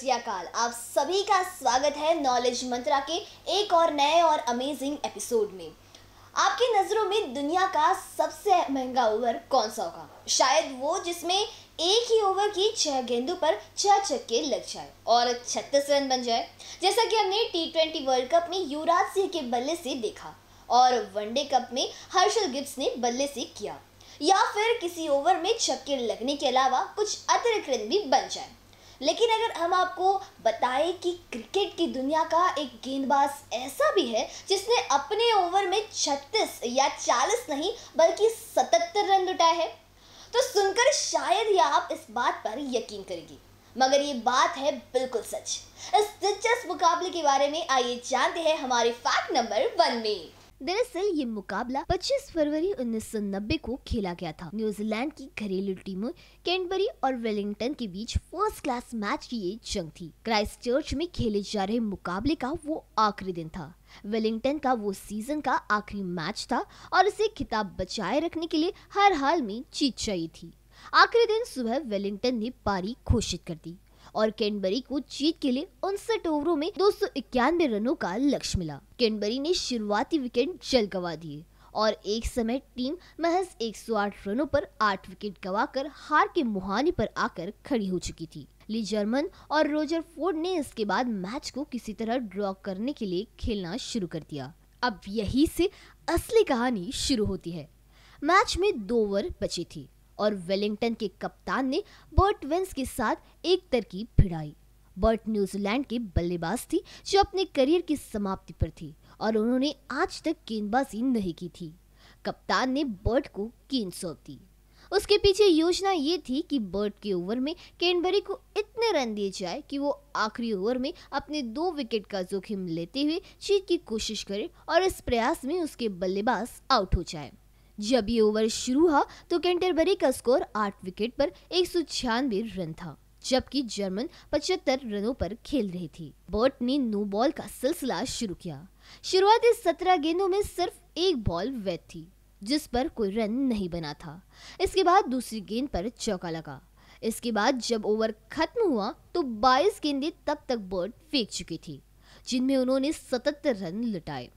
सत्याकाल आप सभी का स्वागत है नॉलेज मंत्रा के एक और नए और अमेजिंग एपिसोड में आपकी नज़रों में दुनिया का सबसे महंगा ओवर कौन सा होगा शायद वो जिसमें एक ही ओवर की छह गेंदों पर छह छक्के लग जाए और छत्तीस रन बन जाए जैसा कि हमने टी ट्वेंटी वर्ल्ड कप में युवराज सिंह के बल्ले से देखा और वनडे कप में हर्षल गिब्स ने बल्ले से किया या फिर किसी ओवर में छक्के लगने के अलावा कुछ अतिरिक्त रन भी बन जाए लेकिन अगर हम आपको बताएं कि क्रिकेट की दुनिया का एक गेंदबाज ऐसा भी है जिसने अपने ओवर में 36 या 40 नहीं बल्कि 77 रन उठाए हैं तो सुनकर शायद ही आप इस बात पर यकीन करेंगी मगर ये बात है बिल्कुल सच इस दिलचस्प मुकाबले के बारे में आइए जानते हैं हमारे फैक्ट नंबर वन में दरअसल ये मुकाबला 25 फरवरी उन्नीस को खेला गया था न्यूजीलैंड की घरेलू टीमों कैंटबरी और वेलिंगटन के बीच फर्स्ट क्लास मैच की ये जंग थी क्राइस्ट चर्च में खेले जा रहे मुकाबले का वो आखिरी दिन था वेलिंगटन का वो सीजन का आखिरी मैच था और उसे खिताब बचाए रखने के लिए हर हाल में जीत चाहिए थी आखिरी दिन सुबह वेलिंगटन ने पारी घोषित कर दी और कैनबरी को जीत के लिए उनसठ ओवरों में दो रनों का लक्ष्य मिला कैनबरी ने शुरुआती विकेट जल गवा दिए और एक समय टीम महज 108 रनों पर 8 विकेट गवाकर हार के मुहाने पर आकर खड़ी हो चुकी थी ली जर्मन और रोजर फोर्ड ने इसके बाद मैच को किसी तरह ड्रॉ करने के लिए खेलना शुरू कर दिया अब यही से असली कहानी शुरू होती है मैच में दो ओवर बची थी और वेलिंगटन के कप्तान ने बर्ट विंस के साथ एक तरकीब भिड़ाई बर्ट न्यूजीलैंड के बल्लेबाज थी जो अपने करियर की समाप्ति पर थी और उन्होंने आज तक गेंदबाजी नहीं की थी कप्तान ने बर्ट को गेंद सौंप दी उसके पीछे योजना ये थी कि बर्ट के ओवर में कैनबरी को इतने रन दिए जाए कि वो आखिरी ओवर में अपने दो विकेट का जोखिम लेते हुए जीत की कोशिश करे और इस प्रयास में उसके बल्लेबाज आउट हो जाए जब ये ओवर शुरू हुआ तो कैंटरबरी का स्कोर आठ विकेट पर एक रन था जबकि जर्मन 75 रनों पर खेल रही थी बर्ट ने नो बॉल का सिलसिला शुरू किया शुरुआती 17 गेंदों में सिर्फ एक बॉल वैध थी जिस पर कोई रन नहीं बना था इसके बाद दूसरी गेंद पर चौका लगा इसके बाद जब ओवर खत्म हुआ तो 22 गेंदें तब तक बर्ड फेंक चुकी थी जिनमें उन्होंने 77 रन लुटाए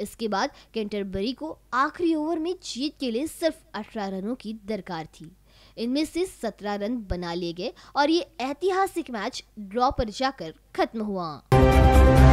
इसके बाद कैंटरबरी को आखिरी ओवर में जीत के लिए सिर्फ अठारह रनों की दरकार थी इनमें से सत्रह रन बना लिए गए और ये ऐतिहासिक मैच ड्रॉ पर जाकर खत्म हुआ